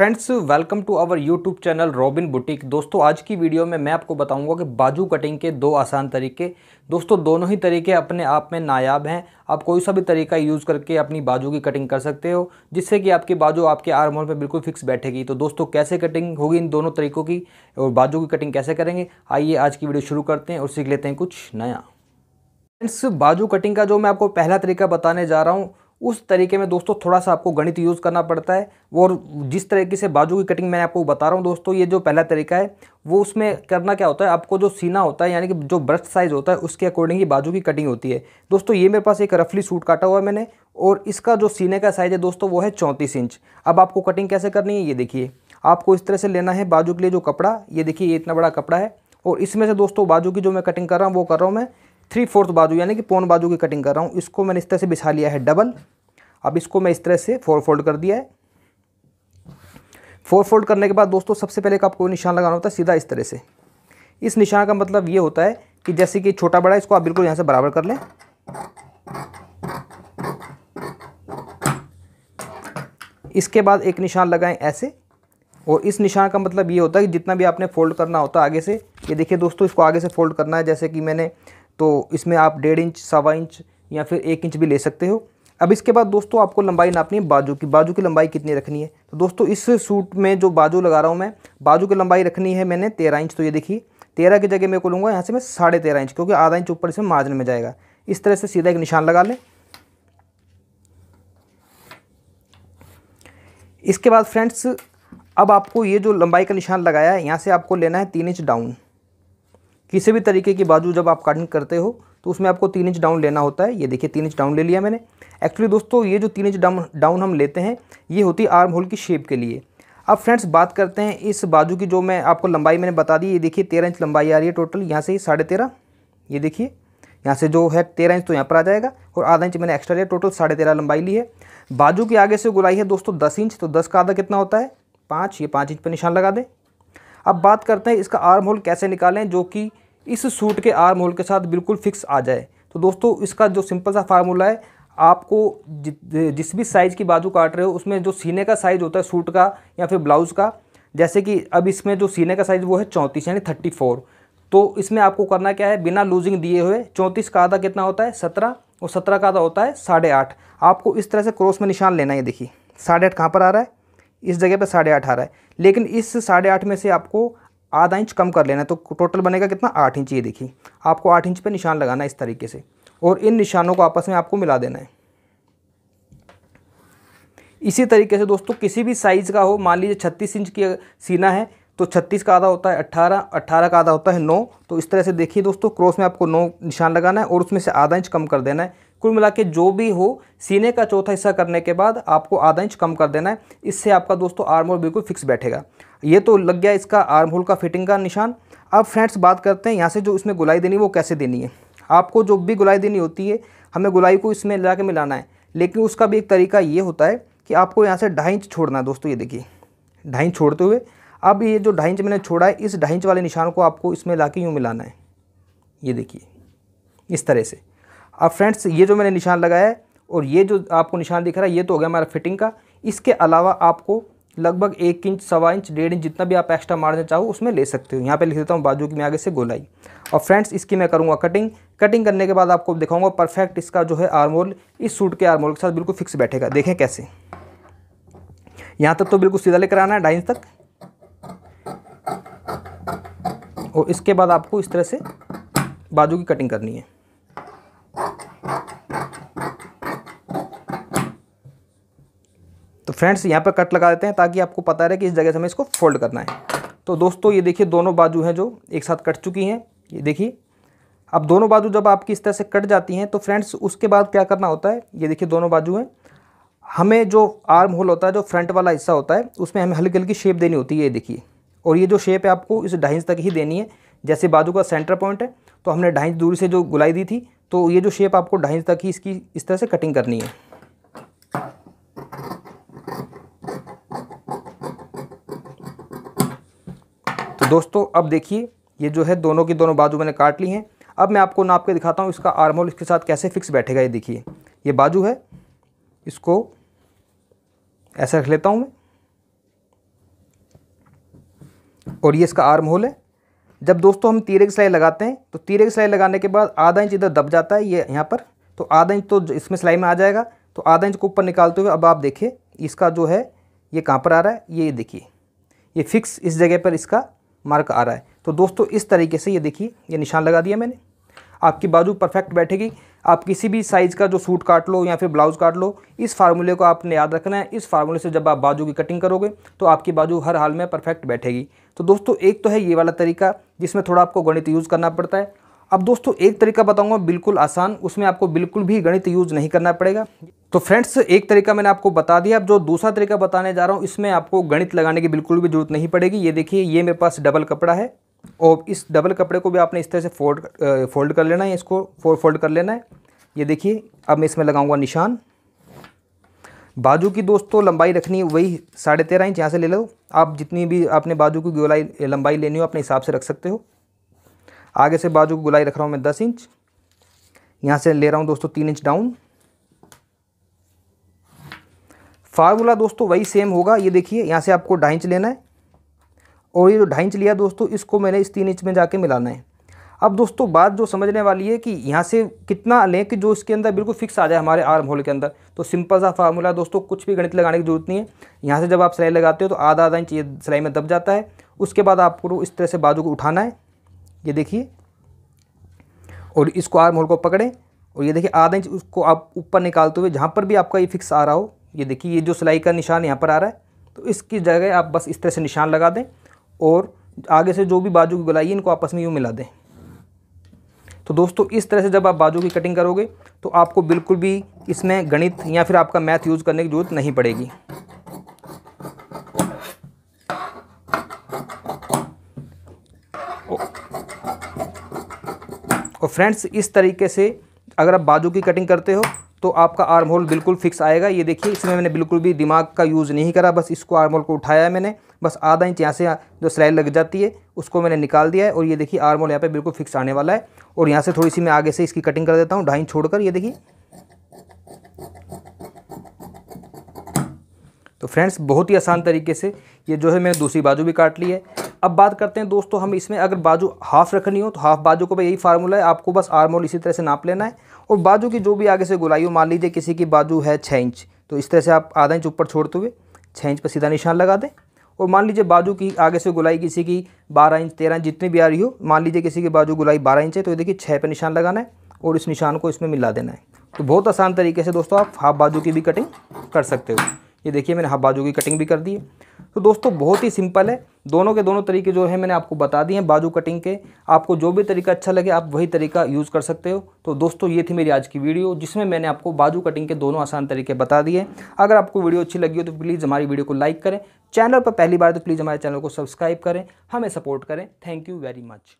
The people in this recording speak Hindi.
friends welcome to our YouTube channel Robin boutique दोस्तों आज की वीडियो में मैं आपको बताऊंगा कि बाजू कटिंग के दो आसान तरीके दोस्तों दोनों ही तरीके अपने आप में नायाब हैं आप कोई सा भी तरीका यूज़ करके अपनी बाजू की कटिंग कर सकते हो जिससे कि आपकी बाजू आपके आर मोल पर बिल्कुल फिक्स बैठेगी तो दोस्तों कैसे कटिंग होगी इन दोनों तरीकों की और बाजू की कटिंग कैसे करेंगे आइए आज की वीडियो शुरू करते हैं और सीख लेते हैं कुछ नया फ्रेंड्स बाजू कटिंग का जो मैं आपको पहला तरीका बताने जा रहा हूँ उस तरीके में दोस्तों थोड़ा सा आपको गणित यूज़ करना पड़ता है और जिस तरीके से बाजू की कटिंग मैं आपको बता रहा हूँ दोस्तों ये जो पहला तरीका है वो उसमें करना क्या होता है आपको जो सीना होता है यानी कि जो ब्रस्ट साइज़ होता है उसके अकॉर्डिंग ही बाजू की कटिंग होती है दोस्तों ये मेरे पास एक रफली सूट काटा हुआ है मैंने और इसका जो सीने का साइज़ है दोस्तों वो है चौंतीस इंच अब आपको कटिंग कैसे करनी है ये देखिए आपको इस तरह से लेना है बाजू के लिए जो कपड़ा ये देखिए ये इतना बड़ा कपड़ा है और इसमें से दोस्तों बाजू की जो मैं कटिंग कर रहा हूँ वो कर रहा हूँ मैं थ्री फोर्थ बाजू यानी कि पौन बाजू की कटिंग कर रहा हूँ इसको मैंने इस तरह से बिछा लिया है डबल अब इसको मैं इस तरह से फोर फोल्ड कर दिया है फोर फोल्ड करने के बाद दोस्तों सबसे पहले आपको निशान लगाना होता है सीधा इस तरह से इस निशान का मतलब ये होता है कि जैसे कि छोटा बड़ा इसको आप बिल्कुल यहाँ से बराबर कर लें इसके बाद एक निशान लगाएं ऐसे और इस निशान का मतलब ये होता है कि जितना भी आपने फोल्ड करना होता है आगे से ये देखिए दोस्तों इसको आगे से फोल्ड करना है जैसे कि मैंने तो इसमें आप डेढ़ इंच सवा इंच या फिर एक इंच भी ले सकते हो अब इसके बाद दोस्तों आपको लंबाई नापनी है बाजू की बाजू की लंबाई कितनी रखनी है तो दोस्तों इस सूट में जो बाजू लगा रहा हूँ मैं बाजू की लंबाई रखनी है मैंने तेरह इंच तो ये देखिए तेरह की जगह मैं को लूँगा यहाँ से मैं साढ़े तेरह इंच क्योंकि आधा इंच ऊपर इसमें मार्जिन में जाएगा इस तरह से सीधा एक निशान लगा लें इसके बाद फ्रेंड्स अब आपको ये जो लंबाई का निशान लगाया है यहाँ से आपको लेना है तीन इंच डाउन किसी भी तरीके की बाजू जब आप कटिंग करते हो तो उसमें आपको तीन इंच डाउन लेना होता है ये देखिए तीन इंच डाउन ले लिया मैंने एक्चुअली दोस्तों ये जो तीन इंच डाउन डाउन हम लेते हैं ये होती है आर्म होल की शेप के लिए अब फ्रेंड्स बात करते हैं इस बाजू की जो मैं आपको लंबाई मैंने बता दी ये देखिए तेरह इंच लंबाई आ रही है टोटल यहाँ से ही साढ़े तेरह ये देखिए यहाँ से जो है तेरह इंच तो यहाँ पर आ जाएगा और आधा इंच मैंने एक्स्ट्रा लिया टोटल साढ़े तेरह लंबाई ली है बाजू के आगे से गुलाई है दोस्तों दस इंच तो दस का आधा कितना होता है पाँच ये पाँच इंच पर निशान लगा दें अब बात करते हैं इसका आर्म होल कैसे निकालें जो कि इस सूट के आर्म होल के साथ बिल्कुल फिक्स आ जाए तो दोस्तों इसका जो सिंपल सा फार्मूला है आपको जिस भी साइज़ की बाजू काट रहे हो उसमें जो सीने का साइज़ होता है सूट का या फिर ब्लाउज़ का जैसे कि अब इसमें जो सीने का साइज़ वो है चौंतीस यानी थर्टी फोर तो इसमें आपको करना क्या है बिना लूजिंग दिए हुए चौंतीस का आधा कितना होता है सत्रह और सत्रह का आधा होता है साढ़े आठ आपको इस तरह से क्रॉस में निशान लेना है देखिए साढ़े आठ कहाँ पर आ रहा है इस जगह पर साढ़े आठ आ रहा है लेकिन इस साढ़े आठ में से आपको आधा इंच कम कर लेना तो टोटल बनेगा कितना आठ इंच ये देखिए आपको आठ इंच पर निशान लगाना है इस तरीके से और इन निशानों को आपस में आपको मिला देना है इसी तरीके से दोस्तों किसी भी साइज़ का हो मान लीजिए छत्तीस इंच की सीना है तो छत्तीस का आधा होता है अट्ठारह अट्ठारह का आधा होता है नौ तो इस तरह से देखिए दोस्तों क्रॉस में आपको नौ निशान लगाना है और उसमें से आधा इंच कम कर देना है कुल मिला के जो भी हो सीने का चौथा हिस्सा करने के बाद आपको आधा इंच कम कर देना है इससे आपका दोस्तों आर्म होल बिल्कुल फिक्स बैठेगा ये तो लग गया इसका आर्म होल का फिटिंग का निशान अब फ्रेंड्स बात करते हैं यहाँ से जो इसमें गुलाई देनी है वो कैसे देनी है आपको जो भी गुलाई देनी होती है हमें गुलाई को इसमें ला के मिलाना है लेकिन उसका भी एक तरीका ये होता है कि आपको यहाँ से ढाई इंच छोड़ना है दोस्तों ये देखिए ढाई इंच छोड़ते हुए अब ये जो ढाई इंच मैंने छोड़ा है इस ढाई इंच वाले निशान को आपको इसमें ला के यूँ मिलाना है ये देखिए इस तरह से अब फ्रेंड्स ये जो मैंने निशान लगाया है और ये जो आपको निशान दिख रहा है ये तो हो गया हमारा फिटिंग का इसके अलावा आपको लगभग एक इंच सवा इंच डेढ़ इंच जितना भी आप एक्स्ट्रा मारना चाहो उसमें ले सकते हो यहाँ पे लिख देता हूँ बाजू की मैं आगे से गोलाई और फ्रेंड्स इसकी मैं करूँगा कटिंग कटिंग करने के बाद आपको दिखाऊंगा परफेक्ट इसका जो है आर्मोल इस सूट के आर्मोल के साथ बिल्कुल फिक्स बैठेगा देखें कैसे यहाँ तक तो बिल्कुल सीधा लेकर आना है ढाई तक और इसके बाद आपको इस तरह से बाजू की कटिंग करनी है तो फ्रेंड्स यहाँ पर कट लगा देते हैं ताकि आपको पता रहे कि इस जगह से हमें इसको फोल्ड करना है तो दोस्तों ये देखिए दोनों बाजू हैं जो एक साथ कट चुकी हैं ये देखिए अब दोनों बाजू जब आपकी इस तरह से कट जाती हैं तो फ्रेंड्स उसके बाद क्या करना होता है ये देखिए दोनों बाजू हैं हमें जो आर्म होल होता है जो फ्रंट वाला हिस्सा होता है उसमें हमें हल्की हल्की शेप देनी होती है ये देखिए और ये जो शेप है आपको इस ढाई इंच तक ही देनी है जैसे बाजू का सेंटर पॉइंट है तो हमने ढाई इंच दूरी से जो गुलाई दी थी तो ये जो शेप आपको ढाई इंच तक ही इसकी इस तरह से कटिंग करनी है दोस्तों अब देखिए ये जो है दोनों की दोनों बाजू मैंने काट ली हैं अब मैं आपको नाप के दिखाता हूँ इसका आर्म होल इसके साथ कैसे फिक्स बैठेगा ये देखिए ये बाजू है इसको ऐसा रख लेता हूँ मैं और ये इसका आर्म होल है जब दोस्तों हम तीरे की सिलाई लगाते हैं तो तीरे की सिलाई लगाने के बाद आधा इंच इधर दब जाता है ये यहाँ पर तो आधा इंच तो इसमें सिलाई में आ जाएगा तो आधा इंच को ऊपर निकालते हुए अब आप देखिए इसका जो है ये कहाँ पर आ रहा है ये देखिए ये फिक्स इस जगह पर इसका मार्क आ रहा है तो दोस्तों इस तरीके से ये देखिए ये निशान लगा दिया मैंने आपकी बाजू परफेक्ट बैठेगी आप किसी भी साइज़ का जो सूट काट लो या फिर ब्लाउज़ काट लो इस फार्मूले को आपने याद रखना है इस फार्मूले से जब आप बाजू की कटिंग करोगे तो आपकी बाजू हर हाल में परफेक्ट बैठेगी तो दोस्तों एक तो है ये वाला तरीका जिसमें थोड़ा आपको गणित यूज़ करना पड़ता है अब दोस्तों एक तरीका बताऊँगा बिल्कुल आसान उसमें आपको बिल्कुल भी गणित यूज़ नहीं करना पड़ेगा तो फ्रेंड्स एक तरीका मैंने आपको बता दिया अब जो दूसरा तरीका बताने जा रहा हूँ इसमें आपको गणित लगाने की बिल्कुल भी जरूरत नहीं पड़ेगी ये देखिए ये मेरे पास डबल कपड़ा है और इस डबल कपड़े को भी आपने इस तरह से फोल्ड फोल्ड कर लेना है इसको फोल्ड कर लेना है ये देखिए अब मैं इसमें लगाऊंगा निशान बाजू की दोस्तों लंबाई रखनी है वही साढ़े तेरह इंच यहाँ से ले लो आप जितनी भी आपने बाजू की गोलाई लंबाई लेनी हो अपने हिसाब से रख सकते हो आगे से बाजू की गोलाई रख रहा हूँ मैं दस इंच यहाँ से ले रहा हूँ दोस्तों तीन इंच डाउन फार्मूला दोस्तों वही सेम होगा ये देखिए यहाँ से आपको ढाई इंच लेना है और ये जो ढाई इंच लिया दोस्तों इसको मैंने इस तीन इंच में जाके मिलाना है अब दोस्तों बात जो समझने वाली है कि यहाँ से कितना लें कि जो इसके अंदर बिल्कुल फिक्स आ जाए हमारे आर्म होल के अंदर तो सिंपल सा फार्मूला दोस्तों कुछ भी गणित लगाने की जरूरत नहीं है यहाँ से जब आप सिलाई लगाते हो तो आधा आधा इंच ये सिलाई में दब जाता है उसके बाद आपको इस तरह से बाजू को उठाना है ये देखिए और इसको आर्म होल को पकड़ें और ये देखिए आधा इंच उसको आप ऊपर निकालते हुए जहाँ पर भी आपका ये फिक्स आ रहा हो ये देखिए ये जो सिलाई का निशान यहाँ पर आ रहा है तो इसकी जगह आप बस इस तरह से निशान लगा दें और आगे से जो भी बाजू की गुलाई है इनको आपस में यूँ मिला दें तो दोस्तों इस तरह से जब आप बाजू की कटिंग करोगे तो आपको बिल्कुल भी इसमें गणित या फिर आपका मैथ यूज़ करने की ज़रूरत नहीं पड़ेगी और फ्रेंड्स इस तरीके से अगर आप बाजू की कटिंग करते हो तो आपका आर्म होल बिल्कुल फिक्स आएगा ये देखिए इसमें मैंने बिल्कुल भी दिमाग का यूज़ नहीं करा बस इसको आर्म होल को उठाया है मैंने बस आधा इंच यहाँ से जो सिलाई लग जाती है उसको मैंने निकाल दिया है और ये देखिए आर्म होल यहाँ पे बिल्कुल फिक्स आने वाला है और यहाँ से थोड़ी सी मैं आगे से इसकी कटिंग कर देता हूँ ढाई इंच छोड़कर ये देखिए तो फ्रेंड्स बहुत ही आसान तरीके से ये जो है मैंने दूसरी बाजू भी काट ली है अब बात करते हैं दोस्तों हम इसमें अगर बाजू हाफ रखनी हो तो हाफ बाजू को भाई यही फार्मूला है आपको बस आर्म इसी तरह से नाप लेना है और बाजू की जो भी आगे से गुलाई हो मान लीजिए किसी की बाजू है छः इंच तो इस तरह से आप आधा इंच ऊपर छोड़ते हुए छः इंच पर सीधा निशान लगा दें और मान लीजिए बाजू की आगे से गुलाई किसी की बारह इंच तेरह इंच जितनी भी आ रही हो मान लीजिए किसी की बाजू गुलाई बारह इंच है तो ये देखिए छः पर निशान लगाना है और इस निशान को इसमें मिला देना है तो बहुत आसान तरीके से दोस्तों आप हाफ बाजू की भी कटिंग कर सकते हो ये देखिए मैंने हाफ बाजू की कटिंग भी कर दी है तो दोस्तों बहुत ही सिंपल है दोनों के दोनों तरीके जो है मैंने आपको बता दिए हैं बाजू कटिंग के आपको जो भी तरीका अच्छा लगे आप वही तरीका यूज़ कर सकते हो तो दोस्तों ये थी मेरी आज की वीडियो जिसमें मैंने आपको बाजू कटिंग के दोनों आसान तरीके बता दिए अगर आपको वीडियो अच्छी लगी हो तो प्लीज़ हमारी वीडियो को लाइक करें चैनल पर पहली बार तो प्लीज़ हमारे चैनल को सब्सक्राइब करें हमें सपोर्ट करें थैंक यू वेरी मच